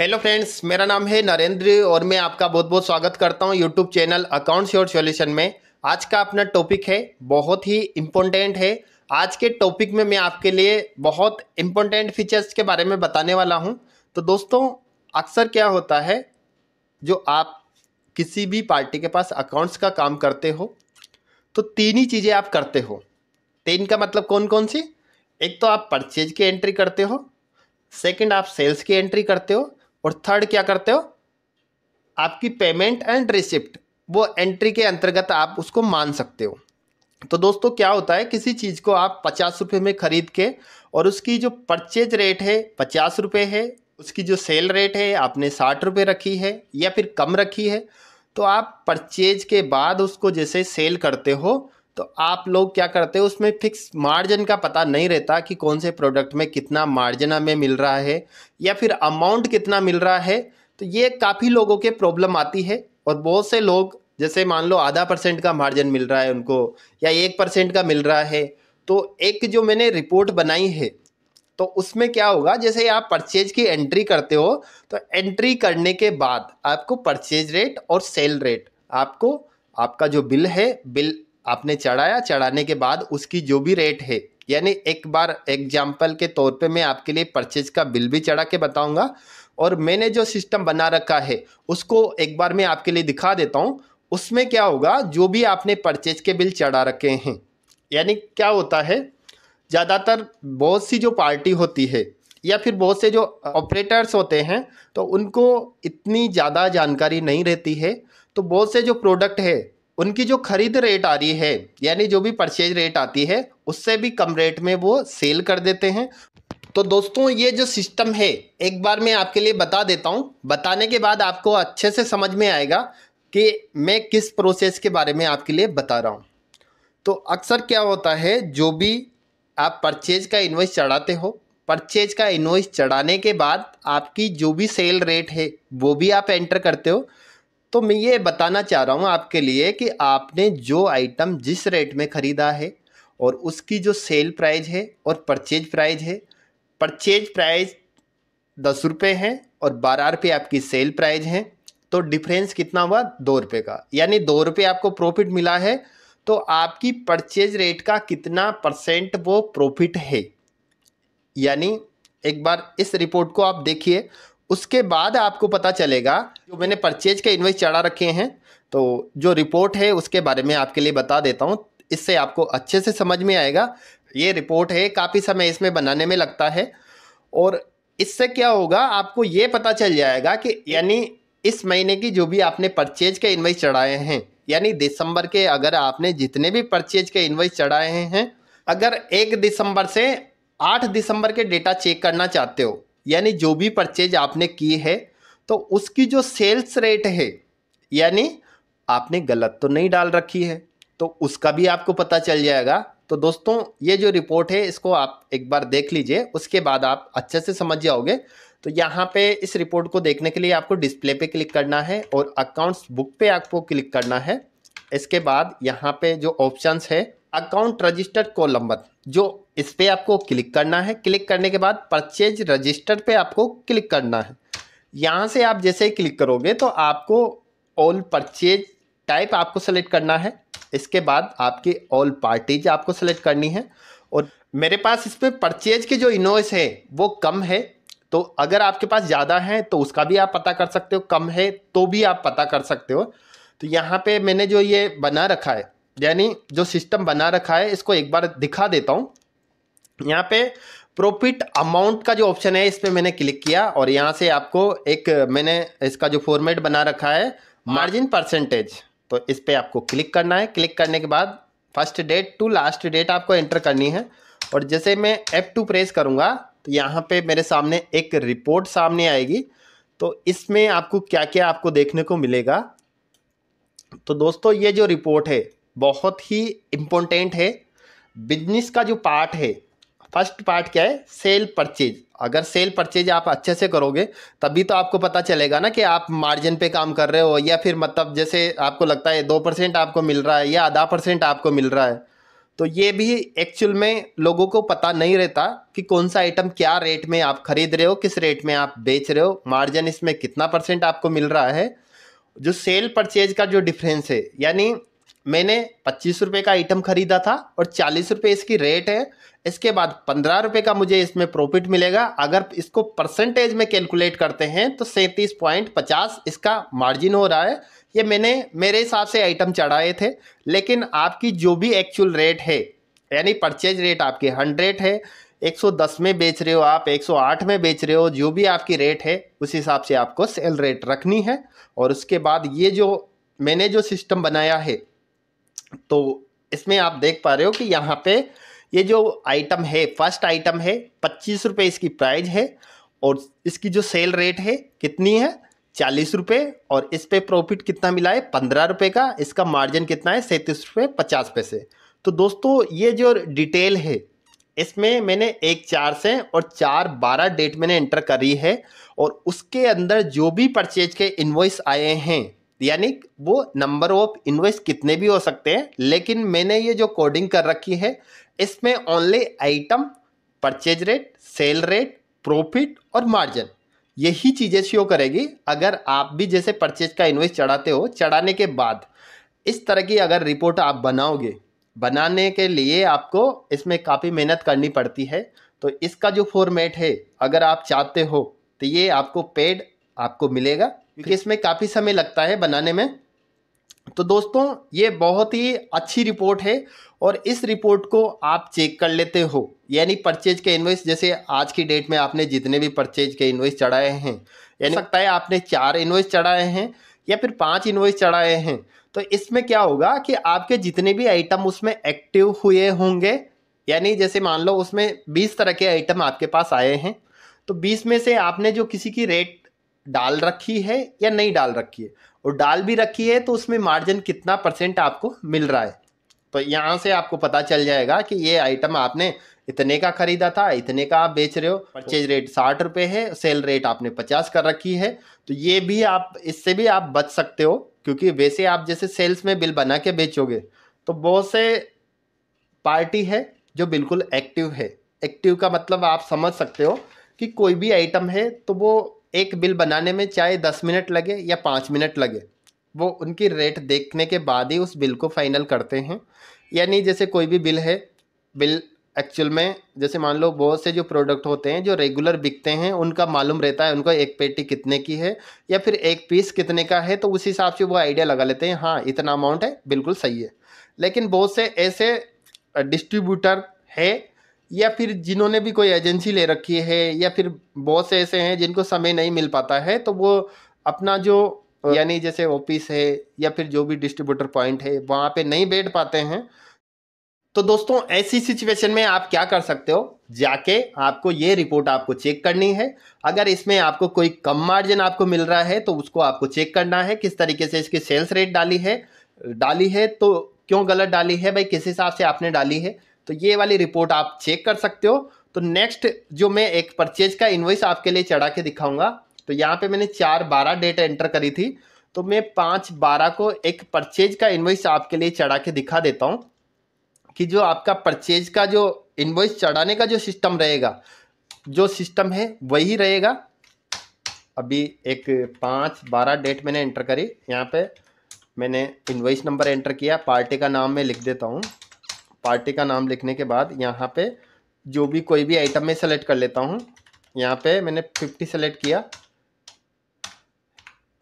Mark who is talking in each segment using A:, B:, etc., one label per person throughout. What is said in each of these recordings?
A: Hello friends मेरा नाम है नरेंद्र और मैं आपका बहुत बहुत स्वागत करता हूं यूट्यूब चैनल अकाउंट्स और सॉल्यूशन में आज का अपना टॉपिक है बहुत ही इम्पोर्टेंट है आज के टॉपिक में मैं आपके लिए बहुत इम्पोर्टेंट फीचर्स के बारे में बताने वाला हूं तो दोस्तों अक्सर क्या होता है जो आप किसी भी पार्टी के पास अकाउंट्स का काम करते हो तो तीन ही चीज़ें आप करते हो तीन का मतलब कौन कौन सी एक तो आप परचेज की एंट्री करते हो सेकंड आप सेल्स की एंट्री करते हो और थर्ड क्या करते हो आपकी पेमेंट एंड रिसिप्ट वो एंट्री के अंतर्गत आप उसको मान सकते हो तो दोस्तों क्या होता है किसी चीज़ को आप पचास रुपये में ख़रीद के और उसकी जो परचेज रेट है पचास रुपये है उसकी जो सेल रेट है आपने साठ रुपये रखी है या फिर कम रखी है तो आप परचेज के बाद उसको जैसे सेल करते हो तो आप लोग क्या करते हो उसमें फिक्स मार्जिन का पता नहीं रहता कि कौन से प्रोडक्ट में कितना मार्जिन हमें मिल रहा है या फिर अमाउंट कितना मिल रहा है तो ये काफ़ी लोगों के प्रॉब्लम आती है और बहुत से लोग जैसे मान लो आधा परसेंट का मार्जिन मिल रहा है उनको या एक परसेंट का मिल रहा है तो एक जो मैंने रिपोर्ट बनाई है तो उसमें क्या होगा जैसे आप परचेज की एंट्री करते हो तो एंट्री करने के बाद आपको परचेज रेट और सेल रेट आपको आपका जो बिल है बिल आपने चढ़ाया चढ़ाने के बाद उसकी जो भी रेट है यानी एक बार एग्जाम्पल के तौर पे मैं आपके लिए परचेज का बिल भी चढ़ा के बताऊंगा और मैंने जो सिस्टम बना रखा है उसको एक बार मैं आपके लिए दिखा देता हूँ उसमें क्या होगा जो भी आपने परचेज के बिल चढ़ा रखे हैं यानी क्या होता है ज़्यादातर बहुत सी जो पार्टी होती है या फिर बहुत से जो ऑपरेटर्स होते हैं तो उनको इतनी ज़्यादा जानकारी नहीं रहती है तो बहुत से जो प्रोडक्ट है उनकी जो खरीद रेट आ रही है यानी जो भी परचेज रेट आती है उससे भी कम रेट में वो सेल कर देते हैं तो दोस्तों ये जो सिस्टम है एक बार मैं आपके लिए बता देता हूँ बताने के बाद आपको अच्छे से समझ में आएगा कि मैं किस प्रोसेस के बारे में आपके लिए बता रहा हूँ तो अक्सर क्या होता है जो भी आप परचेज का इन्वॉइस चढ़ाते हो परचेज का इन्वॉइस चढ़ाने के बाद आपकी जो भी सेल रेट है वो भी आप एंटर करते हो तो मैं ये बताना चाह रहा हूँ आपके लिए कि आपने जो आइटम जिस रेट में ख़रीदा है और उसकी जो सेल प्राइज है और परचेज प्राइज है परचेज प्राइज दस रुपये हैं और बारह रुपये आपकी सेल प्राइज हैं तो डिफरेंस कितना हुआ दो रुपये का यानी दो रुपये आपको प्रॉफिट मिला है तो आपकी परचेज रेट का कितना परसेंट वो प्रॉफिट है यानी एक बार इस रिपोर्ट को आप देखिए उसके बाद आपको पता चलेगा जो मैंने परचेज के इन्वेस्ट चढ़ा रखे हैं तो जो रिपोर्ट है उसके बारे में आपके लिए बता देता हूँ इससे आपको अच्छे से समझ में आएगा ये रिपोर्ट है काफ़ी समय इसमें बनाने में लगता है और इससे क्या होगा आपको ये पता चल जाएगा कि यानी इस महीने की जो भी आपने परचेज के इन्वेस्ट चढ़ाए हैं यानी दिसंबर के अगर आपने जितने भी परचेज के इन्वेस्ट चढ़ाए हैं अगर एक दिसंबर से आठ दिसंबर के डेटा चेक करना चाहते हो यानी जो भी परचेज आपने की है तो उसकी जो सेल्स रेट है यानी आपने गलत तो नहीं डाल रखी है तो उसका भी आपको पता चल जाएगा तो दोस्तों ये जो रिपोर्ट है इसको आप एक बार देख लीजिए उसके बाद आप अच्छे से समझ जाओगे तो यहाँ पे इस रिपोर्ट को देखने के लिए आपको डिस्प्ले पे क्लिक करना है और अकाउंट्स बुक पे आपको क्लिक करना है इसके बाद यहाँ पे जो ऑप्शंस है अकाउंट रजिस्टर कॉलम वन जो इस पर आपको क्लिक करना है क्लिक करने के बाद परचेज रजिस्टर पे आपको क्लिक करना है यहाँ से आप जैसे ही क्लिक करोगे तो आपको ऑल परचेज टाइप आपको सेलेक्ट करना है इसके बाद आपकी ऑल पार्टीज आपको सेलेक्ट करनी है और मेरे पास इस परचेज की जो इनोस है वो कम है तो अगर आपके पास ज़्यादा है तो उसका भी आप पता कर सकते हो कम है तो भी आप पता कर सकते हो तो यहाँ पे मैंने जो ये बना रखा है यानी जो सिस्टम बना रखा है इसको एक बार दिखा देता हूँ यहाँ पे प्रॉफिट अमाउंट का जो ऑप्शन है इस पर मैंने क्लिक किया और यहाँ से आपको एक मैंने इसका जो फॉर्मेट बना रखा है मार्जिन परसेंटेज तो इस पर आपको क्लिक करना है क्लिक करने के बाद first date to last date आपको एंटर करनी है और जैसे मैं एफ टू प्रेस करूँगा तो यहाँ पे मेरे सामने एक रिपोर्ट सामने आएगी तो इसमें आपको क्या क्या आपको देखने को मिलेगा तो दोस्तों ये जो रिपोर्ट है बहुत ही इम्पोर्टेंट है बिजनेस का जो पार्ट है फर्स्ट पार्ट क्या है सेल परचेज अगर सेल परचेज आप अच्छे से करोगे तभी तो आपको पता चलेगा ना कि आप मार्जिन पे काम कर रहे हो या फिर मतलब जैसे आपको लगता है दो परसेंट आपको मिल रहा है या आधा परसेंट आपको मिल रहा है तो ये भी एक्चुअल में लोगों को पता नहीं रहता कि कौन सा आइटम क्या रेट में आप खरीद रहे हो किस रेट में आप बेच रहे हो मार्जिन इसमें कितना परसेंट आपको मिल रहा है जो सेल परचेज का जो डिफरेंस है यानी मैंने पच्चीस रुपये का आइटम ख़रीदा था और चालीस रुपये इसकी रेट है इसके बाद पंद्रह रुपये का मुझे इसमें प्रॉफिट मिलेगा अगर इसको परसेंटेज में कैलकुलेट करते हैं तो सैंतीस पॉइंट पचास इसका मार्जिन हो रहा है ये मैंने मेरे हिसाब से आइटम चढ़ाए थे लेकिन आपकी जो भी एक्चुअल रेट है यानी परचेज रेट आपकी हंड्रेड है 110 में बेच रहे हो आप 108 में बेच रहे हो जो भी आपकी रेट है उस हिसाब से आपको सेल रेट रखनी है और उसके बाद ये जो मैंने जो सिस्टम बनाया है तो इसमें आप देख पा रहे हो कि यहाँ पे ये जो आइटम है फर्स्ट आइटम है पच्चीस रुपये इसकी प्राइज है और इसकी जो सेल रेट है कितनी है चालीस रुपये और इस पर प्रॉफिट कितना मिला है पंद्रह रुपये का इसका मार्जिन कितना है सैंतीस रुपये पचास पैसे तो दोस्तों ये जो डिटेल है इसमें मैंने एक चार से और चार बारह डेट मैंने एंटर करी है और उसके अंदर जो भी परचेज के इन्वॉइस आए हैं यानी वो नंबर ऑफ इन्वेस्ट कितने भी हो सकते हैं लेकिन मैंने ये जो कोडिंग कर रखी है इसमें only item purchase rate sale rate profit और मार्जिन यही चीज़ें शो करेगी अगर आप भी जैसे परचेज का इन्वेस्ट चढ़ाते हो चढ़ाने के बाद इस तरह की अगर रिपोर्ट आप बनाओगे बनाने के लिए आपको इसमें काफ़ी मेहनत करनी पड़ती है तो इसका जो फॉर्मेट है अगर आप चाहते हो तो ये आपको पेड आपको मिलेगा क्योंकि इसमें काफ़ी समय लगता है बनाने में तो दोस्तों ये बहुत ही अच्छी रिपोर्ट है और इस रिपोर्ट को आप चेक कर लेते हो यानी परचेज के इन्वेस्ट जैसे आज की डेट में आपने जितने भी परचेज के इन्वेस्ट चढ़ाए हैं यानी सकता है आपने चार इन्वेस्ट चढ़ाए हैं या फिर पांच इन्वॉइस चढ़ाए हैं तो इसमें क्या होगा कि आपके जितने भी आइटम उसमें एक्टिव हुए होंगे यानी जैसे मान लो उसमें बीस तरह के आइटम आपके पास आए हैं तो बीस में से आपने जो किसी की रेट डाल रखी है या नहीं डाल रखी है और डाल भी रखी है तो उसमें मार्जिन कितना परसेंट आपको मिल रहा है तो यहाँ से आपको पता चल जाएगा कि ये आइटम आपने इतने का खरीदा था इतने का आप बेच रहे हो परचेज रेट साठ रुपये है सेल रेट आपने पचास कर रखी है तो ये भी आप इससे भी आप बच सकते हो क्योंकि वैसे आप जैसे सेल्स में बिल बना के बेचोगे तो बहुत से पार्टी है जो बिल्कुल एक्टिव है एक्टिव का मतलब आप समझ सकते हो कि कोई भी आइटम है तो वो एक बिल बनाने में चाहे दस मिनट लगे या पाँच मिनट लगे वो उनकी रेट देखने के बाद ही उस बिल को फाइनल करते हैं यानी जैसे कोई भी बिल है बिल एक्चुअल में जैसे मान लो बहुत से जो प्रोडक्ट होते हैं जो रेगुलर बिकते हैं उनका मालूम रहता है उनको एक पेटी कितने की है या फिर एक पीस कितने का है तो उस हिसाब से वो आइडिया लगा लेते हैं हाँ इतना अमाउंट है बिल्कुल सही है लेकिन बहुत से ऐसे डिस्ट्रीब्यूटर है या फिर जिन्होंने भी कोई एजेंसी ले रखी है या फिर बहुत से ऐसे हैं जिनको समय नहीं मिल पाता है तो वो अपना जो हाँ। यानी जैसे ऑफिस है या फिर जो भी डिस्ट्रीब्यूटर पॉइंट है वहाँ पे नहीं बैठ पाते हैं तो दोस्तों ऐसी सिचुएशन में आप क्या कर सकते हो जाके आपको ये रिपोर्ट आपको चेक करनी है अगर इसमें आपको कोई कम मार्जिन आपको मिल रहा है तो उसको आपको चेक करना है किस तरीके से इसकी सेल्स रेट डाली है डाली है तो क्यों गलत डाली है भाई किस हिसाब से आपने डाली है तो ये वाली रिपोर्ट आप चेक कर सकते हो तो नेक्स्ट जो मैं एक परचेज का इन्वॉइस आपके लिए चढ़ा के दिखाऊंगा तो यहाँ पे मैंने चार बारह डेट एंटर करी थी तो मैं पाँच बारह को एक परचेज का इन्वॉइस आपके लिए चढ़ा के दिखा देता हूँ कि जो आपका परचेज का जो इन्वॉइस चढ़ाने का जो सिस्टम रहेगा जो सिस्टम है वही रहेगा अभी एक पाँच बारह डेट मैंने एंटर करी यहाँ पे मैंने इन्वॉइस नंबर एंटर किया पार्टी का नाम मैं लिख देता हूँ पार्टी का नाम लिखने के बाद यहाँ पे जो भी कोई भी आइटम में सेलेक्ट कर लेता हूँ यहाँ पे मैंने फिफ्टी सेलेक्ट किया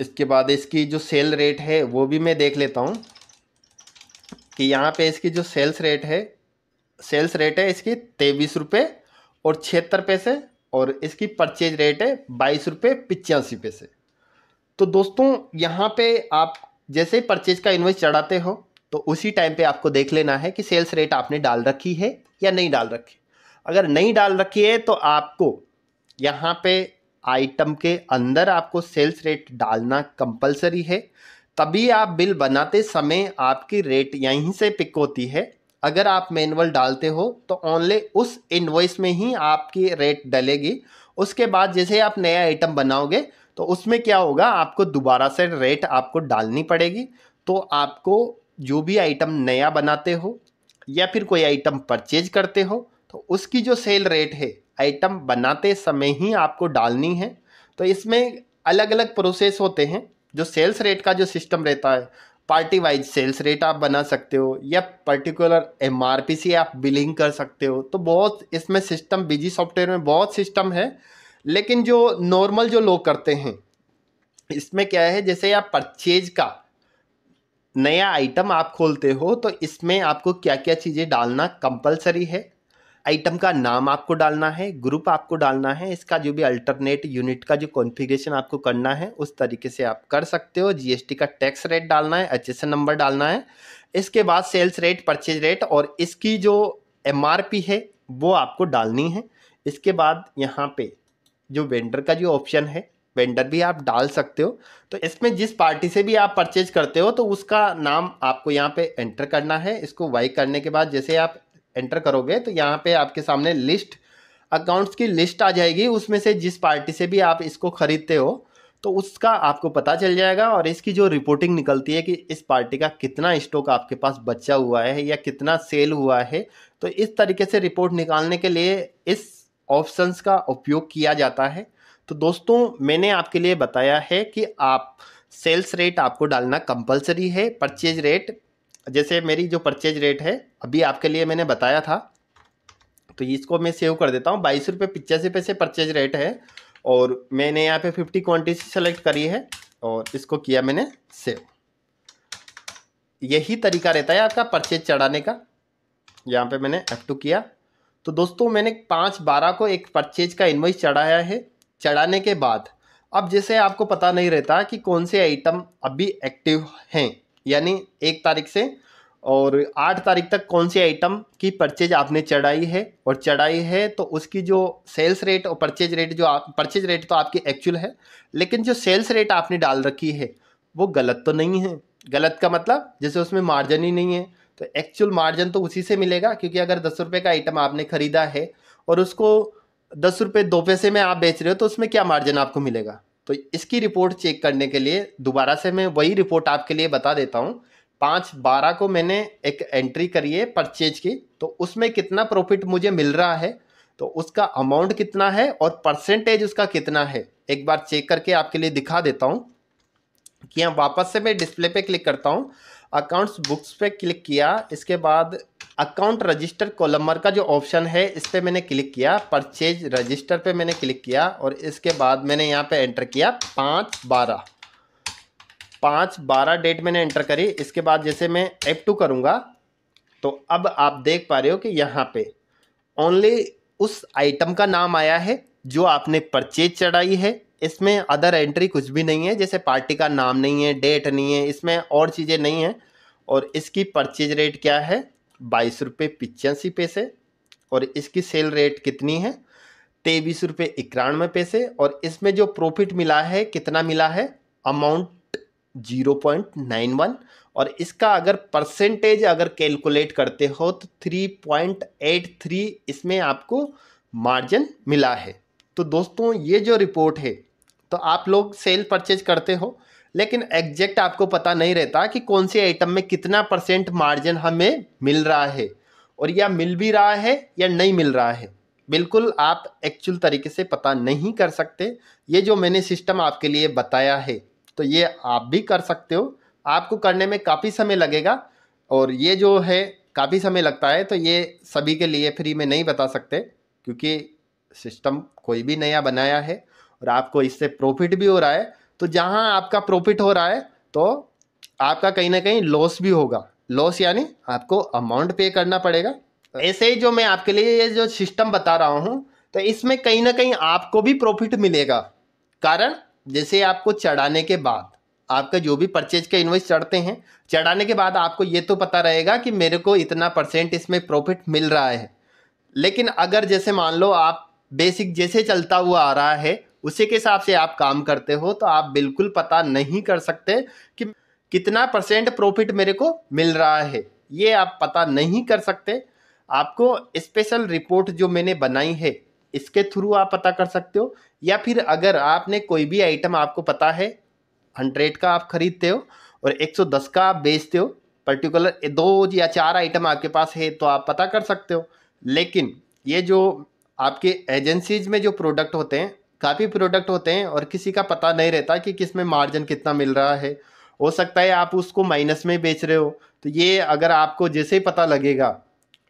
A: इसके बाद इसकी जो सेल रेट है वो भी मैं देख लेता हूँ कि यहाँ पे इसकी जो सेल्स रेट है सेल्स रेट है इसकी तेईस रुपये और छिहत्तर पैसे और इसकी परचेज रेट है बाईस रुपये पिचासी पैसे तो दोस्तों यहाँ पे आप जैसे ही परचेज का इन्वेस्ट चढ़ाते हो तो उसी टाइम पे आपको देख लेना है कि सेल्स रेट आपने डाल रखी है या नहीं डाल रखी अगर नहीं डाल रखी है तो आपको यहाँ पे आइटम के अंदर आपको सेल्स रेट डालना कंपलसरी है तभी आप बिल बनाते समय आपकी रेट यहीं से पिक होती है अगर आप मैनुअल डालते हो तो ओनली उस इन्वॉइस में ही आपकी रेट डलेगी उसके बाद जैसे आप नया आइटम बनाओगे तो उसमें क्या होगा आपको दोबारा से रेट आपको डालनी पड़ेगी तो आपको जो भी आइटम नया बनाते हो या फिर कोई आइटम परचेज करते हो तो उसकी जो सेल रेट है आइटम बनाते समय ही आपको डालनी है तो इसमें अलग अलग प्रोसेस होते हैं जो सेल्स रेट का जो सिस्टम रहता है पार्टी वाइज सेल्स रेट आप बना सकते हो या पर्टिकुलर एम आर पी से आप बिलिंग कर सकते हो तो बहुत इसमें सिस्टम बिजी सॉफ्टवेयर में बहुत सिस्टम है लेकिन जो नॉर्मल जो लोग करते हैं इसमें क्या है जैसे आप परचेज का नया आइटम आप खोलते हो तो इसमें आपको क्या क्या चीज़ें डालना कंपलसरी है आइटम का नाम आपको डालना है ग्रुप आपको डालना है इसका जो भी अल्टरनेट यूनिट का जो कॉन्फ़िगरेशन आपको करना है उस तरीके से आप कर सकते हो जीएसटी का टैक्स रेट डालना है एच नंबर डालना है इसके बाद सेल्स रेट परचेज रेट और इसकी जो एम है वो आपको डालनी है इसके बाद यहाँ पे जो वेंडर का जो ऑप्शन है वेंडर भी आप डाल सकते हो तो इसमें जिस पार्टी से भी आप परचेज करते हो तो उसका नाम आपको यहाँ पे एंटर करना है इसको वाई करने के बाद जैसे आप एंटर करोगे तो यहाँ पे आपके सामने लिस्ट अकाउंट्स की लिस्ट आ जाएगी उसमें से जिस पार्टी से भी आप इसको ख़रीदते हो तो उसका आपको पता चल जाएगा और इसकी जो रिपोर्टिंग निकलती है कि इस पार्टी का कितना स्टॉक आपके पास बचा हुआ है या कितना सेल हुआ है तो इस तरीके से रिपोर्ट निकालने के लिए इस ऑप्शंस का उपयोग किया जाता है तो दोस्तों मैंने आपके लिए बताया है कि आप सेल्स रेट आपको डालना कंपलसरी है परचेज रेट जैसे मेरी जो परचेज रेट है अभी आपके लिए मैंने बताया था तो इसको मैं सेव कर देता हूँ बाईस रुपये पिचासी पैसे परचेज रेट है और मैंने यहाँ पे फिफ्टी क्वान्टिटी सेलेक्ट करी है और इसको किया मैंने सेव यही तरीका रहता है आपका परचेज चढ़ाने का यहाँ पे मैंने एफ टू किया तो दोस्तों मैंने पाँच बारह को एक परचेज का इन्वाइस चढ़ाया है चढ़ाने के बाद अब जैसे आपको पता नहीं रहता कि कौन से आइटम अभी एक्टिव हैं यानी एक तारीख से और आठ तारीख तक कौन सी आइटम की परचेज आपने चढ़ाई है और चढ़ाई है तो उसकी जो सेल्स रेट और परचेज रेट जो आप परचेज रेट तो आपकी एक्चुअल है लेकिन जो सेल्स रेट आपने डाल रखी है वो गलत तो नहीं है गलत का मतलब जैसे उसमें मार्जिन ही नहीं है तो एक्चुअल मार्जिन तो उसी से मिलेगा क्योंकि अगर दस रुपये का आइटम आपने ख़रीदा है और उसको दस रुपये दो पैसे में आप बेच रहे हो तो उसमें क्या मार्जिन आपको मिलेगा तो इसकी रिपोर्ट चेक करने के लिए दोबारा से मैं वही रिपोर्ट आपके लिए बता देता हूँ पाँच बारह को मैंने एक एंट्री करी है परचेज की तो उसमें कितना प्रॉफिट मुझे मिल रहा है तो उसका अमाउंट कितना है और परसेंटेज उसका कितना है एक बार चेक करके आपके लिए दिखा देता हूँ कि यहाँ वापस से मैं डिस्प्ले पे क्लिक करता हूँ अकाउंट्स बुक्स पे क्लिक किया इसके बाद अकाउंट रजिस्टर कॉलमर का जो ऑप्शन है इस पर मैंने क्लिक किया परचेज रजिस्टर पे मैंने क्लिक किया और इसके बाद मैंने यहाँ पे एंटर किया पाँच बारह पाँच बारह डेट मैंने एंटर करी इसके बाद जैसे मैं एप टू करूँगा तो अब आप देख पा रहे हो कि यहाँ पे ओनली उस आइटम का नाम आया है जो आपने परचेज चढ़ाई है इसमें अदर एंट्री कुछ भी नहीं है जैसे पार्टी का नाम नहीं है डेट नहीं है इसमें और चीज़ें नहीं हैं और इसकी परचेज रेट क्या है बाईस रुपये पिचासी पैसे और इसकी सेल रेट कितनी है तेईस रुपये इक्यानवे पैसे और इसमें जो प्रॉफिट मिला है कितना मिला है amount zero point nine one और इसका अगर परसेंटेज अगर कैलकुलेट करते हो तो थ्री पॉइंट एट थ्री इसमें आपको मार्जिन मिला है तो दोस्तों ये जो रिपोर्ट है तो आप लोग सेल परचेज करते हो लेकिन एग्जैक्ट आपको पता नहीं रहता कि कौन से आइटम में कितना परसेंट मार्जिन हमें मिल रहा है और या मिल भी रहा है या नहीं मिल रहा है बिल्कुल आप एक्चुअल तरीके से पता नहीं कर सकते ये जो मैंने सिस्टम आपके लिए बताया है तो ये आप भी कर सकते हो आपको करने में काफ़ी समय लगेगा और ये जो है काफ़ी समय लगता है तो ये सभी के लिए फ्री में नहीं बता सकते क्योंकि सिस्टम कोई भी नया बनाया है और आपको इससे प्रॉफिट भी हो रहा है तो जहाँ आपका प्रॉफिट हो रहा है तो आपका कहीं ना कहीं लॉस भी होगा लॉस यानी आपको अमाउंट पे करना पड़ेगा ऐसे ही जो मैं आपके लिए ये जो सिस्टम बता रहा हूँ तो इसमें कहीं ना कहीं आपको भी प्रॉफिट मिलेगा कारण जैसे आपको चढ़ाने के बाद आपका जो भी परचेज के इन्वेस्ट चढ़ते हैं चढ़ाने के बाद आपको ये तो पता रहेगा कि मेरे को इतना परसेंट इसमें प्रॉफिट मिल रहा है लेकिन अगर जैसे मान लो आप बेसिक जैसे चलता हुआ आ रहा है उसी के हिसाब से आप काम करते हो तो आप बिल्कुल पता नहीं कर सकते कि कितना परसेंट प्रॉफिट मेरे को मिल रहा है ये आप पता नहीं कर सकते आपको स्पेशल रिपोर्ट जो मैंने बनाई है इसके थ्रू आप पता कर सकते हो या फिर अगर आपने कोई भी आइटम आपको पता है हंड्रेड का आप खरीदते हो और 110 का आप बेचते हो पर्टिकुलर दो या चार आइटम आपके पास है तो आप पता कर सकते हो लेकिन ये जो आपके एजेंसीज में जो प्रोडक्ट होते हैं काफ़ी प्रोडक्ट होते हैं और किसी का पता नहीं रहता कि किस में मार्जिन कितना मिल रहा है हो सकता है आप उसको माइनस में बेच रहे हो तो ये अगर आपको जैसे ही पता लगेगा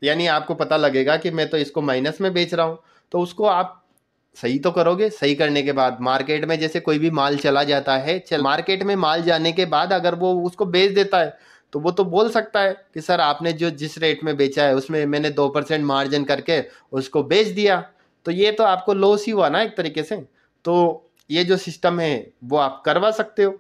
A: यानी आपको पता लगेगा कि मैं तो इसको माइनस में बेच रहा हूँ तो उसको आप सही तो करोगे सही करने के बाद मार्केट में जैसे कोई भी माल चला जाता है चल मार्केट में माल जाने के बाद अगर वो उसको बेच देता है तो वो तो बोल सकता है कि सर आपने जो जिस रेट में बेचा है उसमें मैंने दो परसेंट मार्जिन करके उसको बेच दिया तो ये तो आपको लॉस ही हुआ ना एक तरीके से तो ये जो सिस्टम है वो आप करवा सकते हो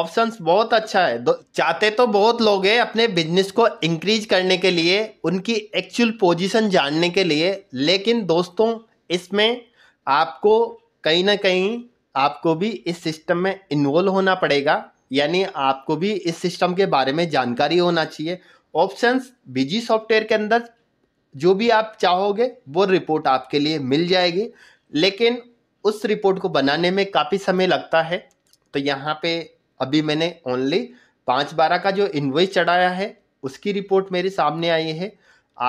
A: ऑप्शंस बहुत अच्छा है चाहते तो बहुत लोग हैं अपने बिजनेस को इंक्रीज करने के लिए उनकी एक्चुअल पोजीशन जानने के लिए लेकिन दोस्तों इसमें आपको कहीं ना कहीं आपको भी इस सिस्टम में इन्वॉल्व होना पड़ेगा यानी आपको भी इस सिस्टम के बारे में जानकारी होना चाहिए ऑप्शंस बिजी सॉफ्टवेयर के अंदर जो भी आप चाहोगे वो रिपोर्ट आपके लिए मिल जाएगी लेकिन उस रिपोर्ट को बनाने में काफ़ी समय लगता है तो यहाँ पे अभी मैंने ओनली पाँच बारह का जो इन्वॉइस चढ़ाया है उसकी रिपोर्ट मेरे सामने आई है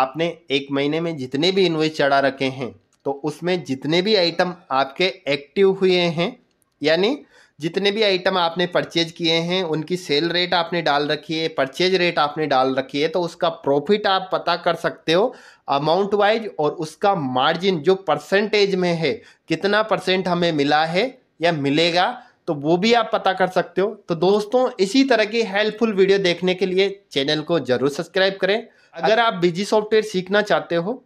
A: आपने एक महीने में जितने भी इन्वॉइस चढ़ा रखे हैं तो उसमें जितने भी आइटम आपके एक्टिव हुए हैं यानी जितने भी आइटम आपने परचेज किए हैं उनकी सेल रेट आपने डाल रखी है परचेज रेट आपने डाल रखी है तो उसका प्रॉफिट आप पता कर सकते हो अमाउंट वाइज और उसका मार्जिन जो परसेंटेज में है कितना परसेंट हमें मिला है या मिलेगा तो वो भी आप पता कर सकते हो तो दोस्तों इसी तरह की हेल्पफुल वीडियो देखने के लिए चैनल को जरूर सब्सक्राइब करें अगर आप बिजी सॉफ्टवेयर सीखना चाहते हो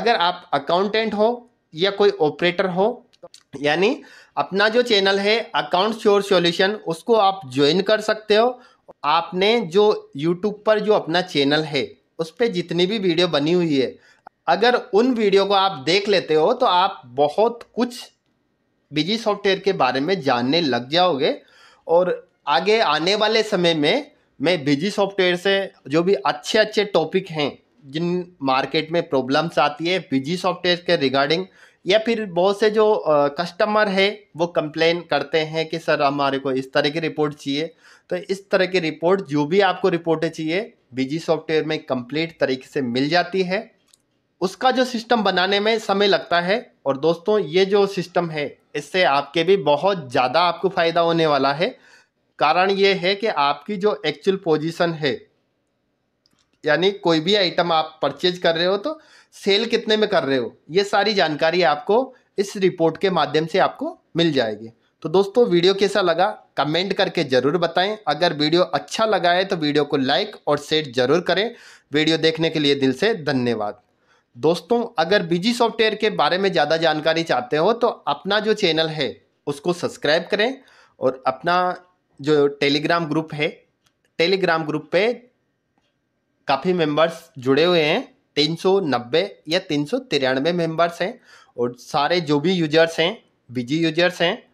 A: अगर आप अकाउंटेंट हो या कोई ऑपरेटर हो यानी अपना जो चैनल है अकाउंट श्योर सॉल्यूशन उसको आप ज्वाइन कर सकते हो आपने जो यूट्यूब पर जो अपना चैनल है उस पर जितनी भी वीडियो बनी हुई है अगर उन वीडियो को आप देख लेते हो तो आप बहुत कुछ बिजी सॉफ्टवेयर के बारे में जानने लग जाओगे और आगे आने वाले समय में मैं बिजी सॉफ्टवेयर से जो भी अच्छे अच्छे टॉपिक हैं जिन मार्केट में प्रॉब्लम्स आती है बिजी सॉफ्टवेयर के रिगार्डिंग या फिर बहुत से जो कस्टमर है वो कंप्लेन करते हैं कि सर हमारे को इस तरह की रिपोर्ट चाहिए तो इस तरह की रिपोर्ट जो भी आपको रिपोर्टें चाहिए बीजी सॉफ्टवेयर में कंप्लीट तरीके से मिल जाती है उसका जो सिस्टम बनाने में समय लगता है और दोस्तों ये जो सिस्टम है इससे आपके भी बहुत ज़्यादा आपको फ़ायदा होने वाला है कारण ये है कि आपकी जो एक्चुअल पोजीशन है यानी कोई भी आइटम आप परचेज कर रहे हो तो सेल कितने में कर रहे हो ये सारी जानकारी आपको इस रिपोर्ट के माध्यम से आपको मिल जाएगी तो दोस्तों वीडियो कैसा लगा कमेंट करके ज़रूर बताएं अगर वीडियो अच्छा लगा है तो वीडियो को लाइक और शेयर ज़रूर करें वीडियो देखने के लिए दिल से धन्यवाद दोस्तों अगर बिजी सॉफ्टवेयर के बारे में ज़्यादा जानकारी चाहते हो तो अपना जो चैनल है उसको सब्सक्राइब करें और अपना जो टेलीग्राम ग्रुप है टेलीग्राम ग्रुप पे काफ़ी मेंबर्स जुड़े हुए हैं तीन सौ नब्बे या तीन सौ तिरानवे मेम्बर्स हैं और सारे जो भी यूजर्स हैं बिजी यूजर्स हैं